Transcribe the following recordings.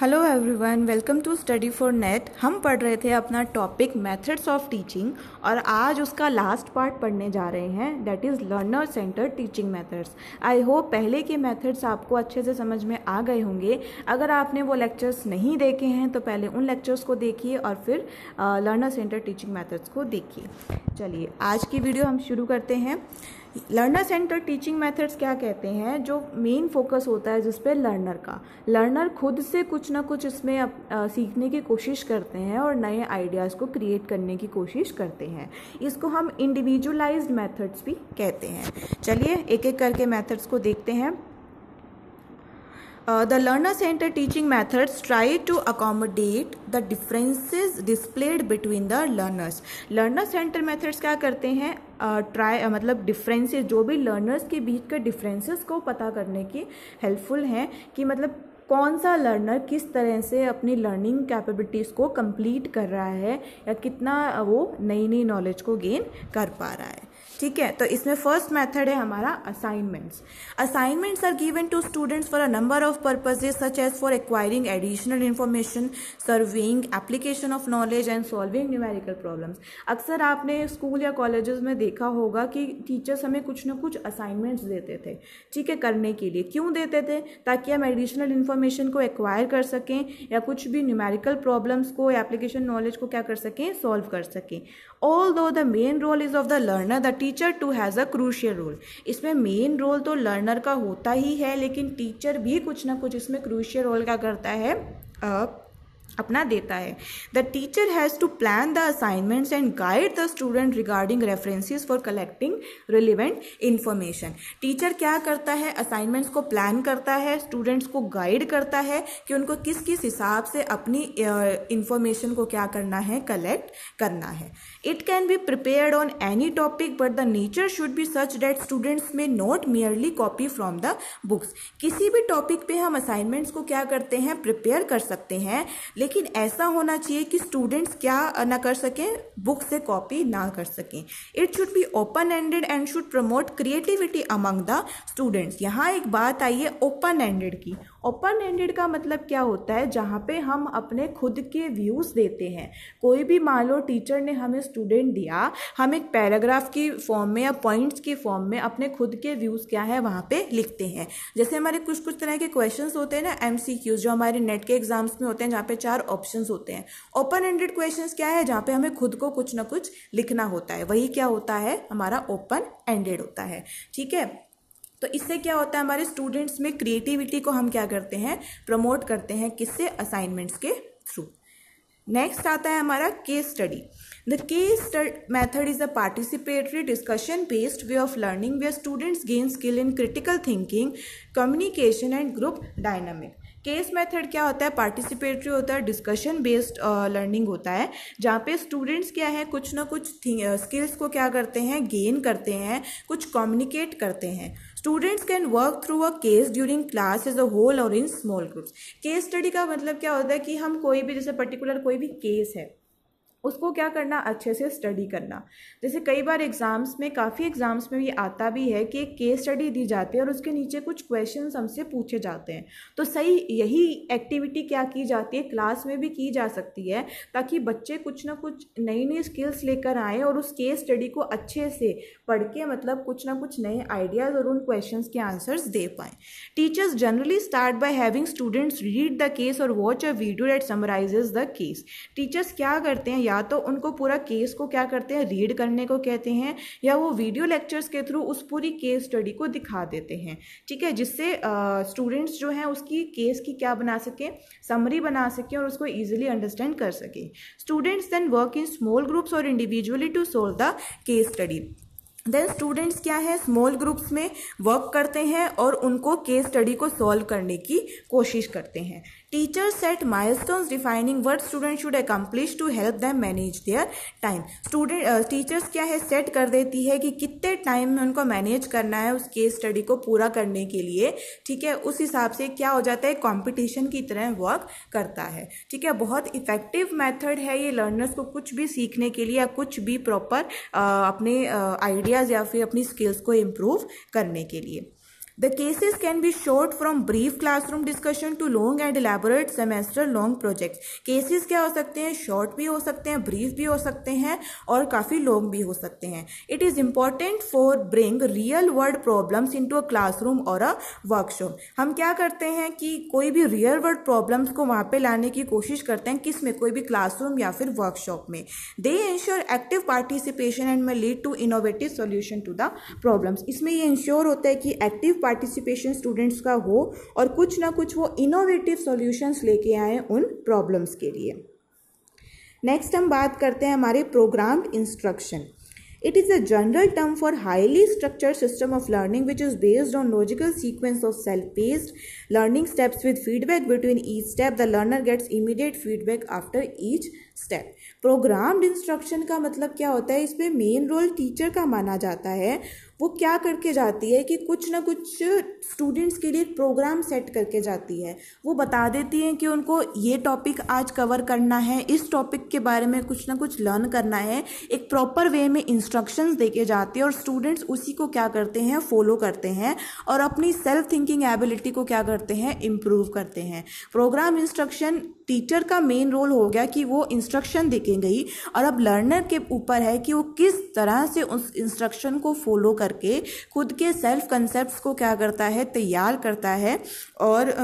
Hello everyone welcome to study for NET हम पढ़ रहे थे अपना टॉपिक मेथड्स ऑफ टीचिंग और आज उसका लास्ट पार्ट पढ़ने जा रहे हैं that is learner centre teaching methods I hope पहले के मेथड्स आपको अच्छे से समझ में आ गए होंगे अगर आपने वो लेक्चर्स नहीं देखे हैं तो पहले उन लेक्चर्स को देखिए और फिर लर्नर सेंटर टीचिंग मैथड्स को देखिए चलिए आज की वीडियो हम शुरू करते हैं लर्नर सेंटर टीचिंग मेथड्स क्या कहते हैं जो मेन फोकस होता है जिस पर लर्नर का लर्नर खुद से कुछ ना कुछ इसमें अप, आ, सीखने की कोशिश करते हैं और नए आइडियाज़ को क्रिएट करने की कोशिश करते हैं इसको हम इंडिविजुअलाइज्ड मेथड्स भी कहते हैं चलिए एक एक करके मेथड्स को देखते हैं the learner centre teaching methods try to accommodate the differences displayed between the learners learner centre methods क्या करते हैं ट्राई uh, uh, मतलब डिफ्रेंसेज जो भी लर्नर्स के बीच के डिफरेंसेस को पता करने की हेल्पफुल हैं कि मतलब कौन सा लर्नर किस तरह से अपनी लर्निंग कैपेबिलिटीज़ को कंप्लीट कर रहा है या कितना वो नई नई नॉलेज को गेन कर पा रहा है ठीक है तो इसमें फर्स्ट मेथड है हमारा assignments assignments are given to students for a number of purposes such as for acquiring additional information serving application of knowledge and solving numerical problems अक्सर आपने स्कूल या कॉलेजेस में देखा होगा कि टीचर्स हमें कुछ ना कुछ असाइनमेंट्स देते थे ठीक है करने के लिए क्यों देते थे ताकि हम एडिशनल इन्फॉर्मेशन को एक्वायर कर सकें या कुछ भी न्यूमेरिकल प्रॉब्लम्स को एप्लीकेशन नॉलेज को क्या कर सकें सॉल्व कर सकें although the main role is of the learner the teacher teacher too has a crucial role इसमें मेन रोल तो लर्नर का होता ही है लेकिन टीचर भी कुछ ना कुछ इसमें क्रूशियल रोल का करता है अपना देता है the teacher has to plan the assignments and guide the student regarding references for collecting relevant information teacher क्या करता है असाइनमेंट्स को प्लान करता है स्टूडेंट्स को गाइड करता है कि उनको किस किस हिसाब से अपनी इंफॉर्मेशन uh, को क्या करना है कलेक्ट करना है it can be prepared on any topic but the nature should be such that students may not merely copy from the books किसी भी टॉपिक पे हम असाइनमेंट्स को क्या करते हैं प्रिपेयर कर सकते हैं लेकिन ऐसा होना चाहिए कि स्टूडेंट्स क्या ना कर सकें बुक से कॉपी ना कर सकें it should be open ended and should promote creativity among the students यहाँ एक बात आई है ओपन एंडेड की ओपन एंडेड का मतलब क्या होता है जहाँ पे हम अपने खुद के व्यूज़ देते हैं कोई भी मान लो टीचर ने हमें स्टूडेंट दिया हम एक पैराग्राफ की फॉर्म में या पॉइंट्स की फॉर्म में अपने खुद के व्यूज़ क्या है वहाँ पे लिखते हैं जैसे हमारे कुछ कुछ तरह के क्वेश्चन होते हैं ना एम जो हमारे नेट के एग्जाम्स में होते हैं जहाँ पे चार ऑप्शन होते हैं ओपन एंडेड क्वेश्चन क्या है जहाँ पे हमें खुद को कुछ ना कुछ लिखना होता है वही क्या होता है हमारा ओपन एंडेड होता है ठीक है तो इससे क्या होता है हमारे स्टूडेंट्स में क्रिएटिविटी को हम क्या करते हैं प्रमोट करते हैं किससे असाइनमेंट्स के थ्रू नेक्स्ट आता है हमारा case study the case method is a participatory discussion based way of learning way students gain skill in critical thinking communication and group dynamic case method क्या होता है पार्टिसिपेटरी होता है डिस्कशन बेस्ड लर्निंग होता है जहाँ पे स्टूडेंट्स क्या है कुछ ना कुछ स्किल्स uh, को क्या करते हैं गेन करते हैं कुछ कम्युनिकेट करते हैं students can work through a case during class as a whole or in small groups case study का मतलब क्या होता है कि हम कोई भी जैसे पर्टिकुलर कोई भी केस है उसको क्या करना अच्छे से स्टडी करना जैसे कई बार एग्ज़ाम्स में काफ़ी एग्ज़ाम्स में ये आता भी है कि एक केस स्टडी दी जाती है और उसके नीचे कुछ क्वेश्चन हमसे पूछे जाते हैं तो सही यही एक्टिविटी क्या की जाती है क्लास में भी की जा सकती है ताकि बच्चे कुछ ना कुछ नई नई स्किल्स लेकर आए और उस केस स्टडी को अच्छे से पढ़ के मतलब कुछ ना कुछ नए आइडियाज़ और उन क्वेश्चन के आंसर्स दे पाएँ teachers generally start by having students read the case or watch a video that summarizes the case teachers क्या करते हैं या तो उनको पूरा केस को क्या करते हैं रीड करने को कहते हैं या वो वीडियो लेक्चर्स के थ्रू उस पूरी केस स्टडी को दिखा देते हैं ठीक है जिससे स्टूडेंट्स जो हैं उसकी केस की क्या बना सकें समरी बना सकें और उसको ईजिली अंडरस्टैंड कर सकें students then work in small groups or individually to solve the case study then students क्या है स्मॉल ग्रुप्स में वर्क करते हैं और उनको केस स्टडी को सॉल्व करने की कोशिश करते हैं teacher set mile defining defining word student accomplish accomplish to help them manage time. Time student teachers क्या है सेट कर देती है कि कितने टाइम में उनको मैनेज करना है उस केस स्टडी को पूरा करने के लिए ठीक है उस हिसाब से क्या हो जाता है कॉम्पिटिशन की तरह वर्क करता है ठीक है बहुत इफेक्टिव मैथड है ये लर्नर्स को कुछ भी सीखने के लिए या कुछ भी प्रॉपर uh, अपने आइडियाज़ uh, या फिर अपनी स्किल्स को इम्प्रूव करने के लिए The cases can be short from brief classroom discussion to long and elaborate semester long projects. Cases क्या हो सकते हैं short भी हो सकते हैं brief भी हो सकते हैं और काफ़ी long भी हो सकते हैं It is important for bring real world problems into a classroom or a workshop. हम क्या करते हैं कि कोई भी real world problems को वहाँ पे लाने की कोशिश करते हैं किस में कोई भी classroom या फिर workshop में They ensure active participation and may lead to innovative solution to the problems. इसमें ये ensure होता है कि active पार्टिसिपेशन स्टूडेंट्स का हो और कुछ ना कुछ वो इनोवेटिव सॉल्यूशंस लेके आए उन प्रॉब्लम्स के लिए नेक्स्ट हम बात करते हैं हमारे programme instruction it is a general term for highly structure system of learning which is based on logical sequence of self based learning steps with feedback between each step the learner gets immediate feedback after each step programmed instruction का मतलब क्या होता है इसमें main role teacher का माना जाता है वो क्या करके जाती है कि कुछ ना कुछ स्टूडेंट्स के लिए एक प्रोग्राम सेट करके जाती है वो बता देती हैं कि उनको ये टॉपिक आज कवर करना है इस टॉपिक के बारे में कुछ ना कुछ लर्न करना है एक प्रॉपर वे में इंस्ट्रक्शंस देके जाती है और स्टूडेंट्स उसी को क्या करते हैं फॉलो करते हैं और अपनी सेल्फ थिंकिंग एबिलिटी को क्या करते हैं इम्प्रूव करते हैं प्रोग्राम इंस्ट्रक्शन टीचर का मेन रोल हो गया कि वो इंस्ट्रक्शन देके गई और अब लर्नर के ऊपर है कि वो किस तरह से उस इंस्ट्रक्शन को फॉलो करके खुद के सेल्फ कंसेप्ट को क्या करता है तैयार करता है और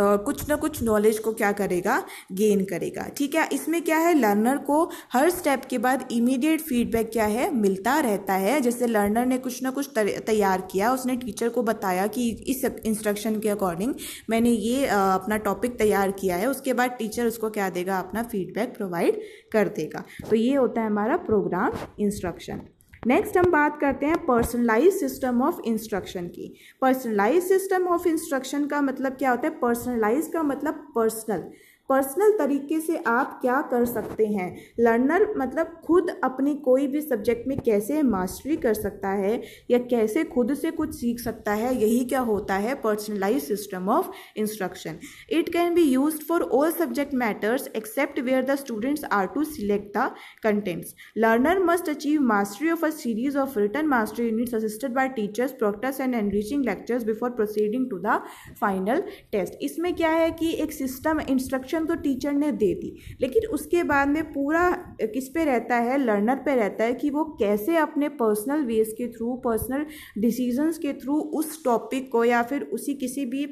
Uh, कुछ ना कुछ नॉलेज को क्या करेगा गेन करेगा ठीक है इसमें क्या है लर्नर को हर स्टेप के बाद इमीडिएट फीडबैक क्या है मिलता रहता है जैसे लर्नर ने कुछ ना कुछ तैयार किया उसने टीचर को बताया कि इस इंस्ट्रक्शन के अकॉर्डिंग मैंने ये आ, अपना टॉपिक तैयार किया है उसके बाद टीचर उसको क्या देगा अपना फीडबैक प्रोवाइड कर देगा तो ये होता है हमारा प्रोग्राम इंस्ट्रक्शन नेक्स्ट हम बात करते हैं पर्सनलाइज सिस्टम ऑफ इंस्ट्रक्शन की पर्सनलाइज सिस्टम ऑफ इंस्ट्रक्शन का मतलब क्या होता है पर्सनलाइज का मतलब पर्सनल पर्सनल तरीके से आप क्या कर सकते हैं लर्नर मतलब खुद अपनी कोई भी सब्जेक्ट में कैसे मास्टरी कर सकता है या कैसे खुद से कुछ सीख सकता है यही क्या होता है personalise system of instruction it can be use for all subject matters except where the students are to select the contents learner must achieve mastery of a series of return mastery units assisted by teachers proctors and enriching lectures before proceeding to the final test इसमें क्या है कि एक system instruction instruction तो teacher ने दे दी लेकिन उसके बाद में पूरा किस पे रहता है लर्नर पे रहता है कि वो कैसे अपने पर्सनल वेज के थ्रू पर्सनल डिसीजंस के थ्रू उस टॉपिक को या फिर उसी किसी भी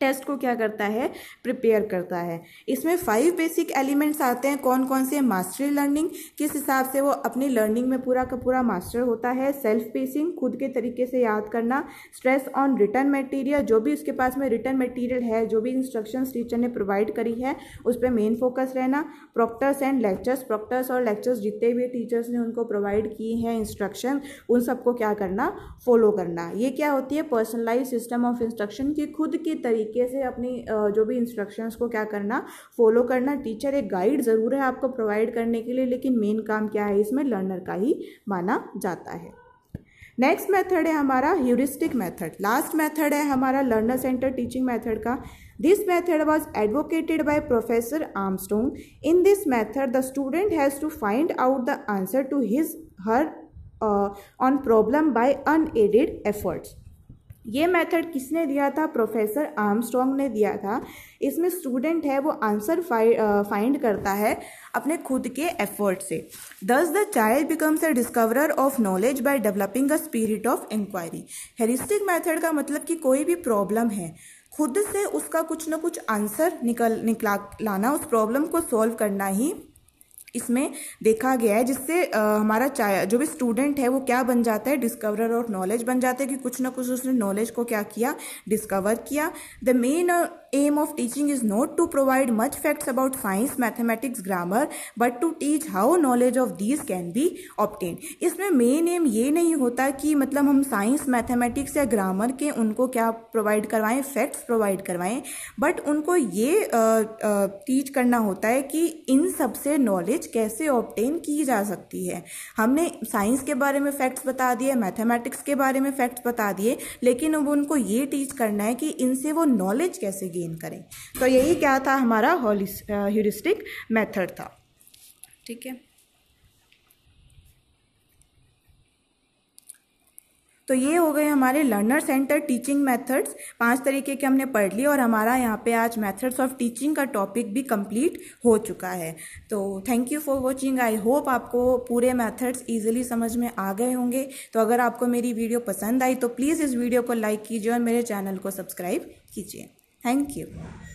टेस्ट को क्या करता है प्रिपेयर करता है इसमें फाइव बेसिक एलिमेंट्स आते हैं कौन कौन से मास्टरी लर्निंग किस हिसाब से वो अपनी लर्निंग में पूरा का पूरा मास्टर होता है सेल्फ पेसिंग खुद के तरीके से याद करना स्ट्रेस ऑन रिटर्न मटेरियल जो भी उसके पास में रिटर्न मटेरियल है जो भी इंस्ट्रक्शन टीचर ने प्रोवाइड करी है उस पर मेन फोकस रहना प्रोक्टर्स एंड लेक्चर्स प्रोक्टर्स और लेक्चर्स जितने भी टीचर्स ने उनको प्रोवाइड किए हैं इंस्ट्रक्शन उन सबको क्या करना फॉलो करना ये क्या होती है पर्सनलाइज सिस्टम ऑफ इंस्ट्रक्शन की खुद के तरीके तरीके से अपनी जो भी इंस्ट्रक्शंस को क्या करना फॉलो करना टीचर एक गाइड ज़रूर है आपको प्रोवाइड करने के लिए लेकिन मेन काम क्या है इसमें लर्नर का ही माना जाता है नेक्स्ट मेथड है हमारा ह्यूरिस्टिक मेथड लास्ट मेथड है हमारा लर्नर सेंटर टीचिंग मेथड का this method was advocated by professor Armstrong in this method the student has to find out the answer to his her own problem by unaided efforts ये method किसने दिया था professor Armstrong ने दिया था इसमें student है वो आंसर फाइंड करता है अपने खुद के एफर्ट से thus the child becomes a discoverer of knowledge by developing a spirit of inquiry heuristic method का मतलब कि कोई भी प्रॉब्लम है खुद से उसका कुछ ना कुछ आंसर निकल निकला लाना उस प्रॉब्लम को सॉल्व करना ही इसमें देखा गया है जिससे हमारा चाय जो भी स्टूडेंट है वो क्या बन जाता है डिस्कवरर ऑफ नॉलेज बन जाता है कि कुछ ना कुछ उसने नॉलेज को क्या किया डिस्कवर किया the main aim of teaching is not to provide much facts about science mathematics grammar but to teach how knowledge of these can be obtained इसमें मेन एम ये नहीं होता कि मतलब हम साइंस मैथमेटिक्स या ग्रामर के उनको क्या प्रोवाइड करवाएं फैक्ट्स प्रोवाइड करवाएं बट उनको ये टीच करना होता है कि इन सब से नॉलेज कैसे ऑप्टेन की जा सकती है हमने साइंस के बारे में फैक्ट्स बता दिए मैथमेटिक्स के बारे में फैक्ट्स बता दिए लेकिन अब उनको ये टीच करना है कि इनसे वो नॉलेज कैसे गेन करें तो यही क्या था हमारा ह्यूरिस्टिक मेथड था ठीक है तो ये हो गए हमारे लर्नर सेंटर टीचिंग मेथड्स पांच तरीके के हमने पढ़ लिए और हमारा यहाँ पे आज मेथड्स ऑफ टीचिंग का टॉपिक भी कंप्लीट हो चुका है तो thank you for watching I hope आपको पूरे मेथड्स इजीली समझ में आ गए होंगे तो अगर आपको मेरी वीडियो पसंद आई तो प्लीज़ इस वीडियो को लाइक कीजिए और मेरे चैनल को सब्सक्राइब कीजिए Thank you.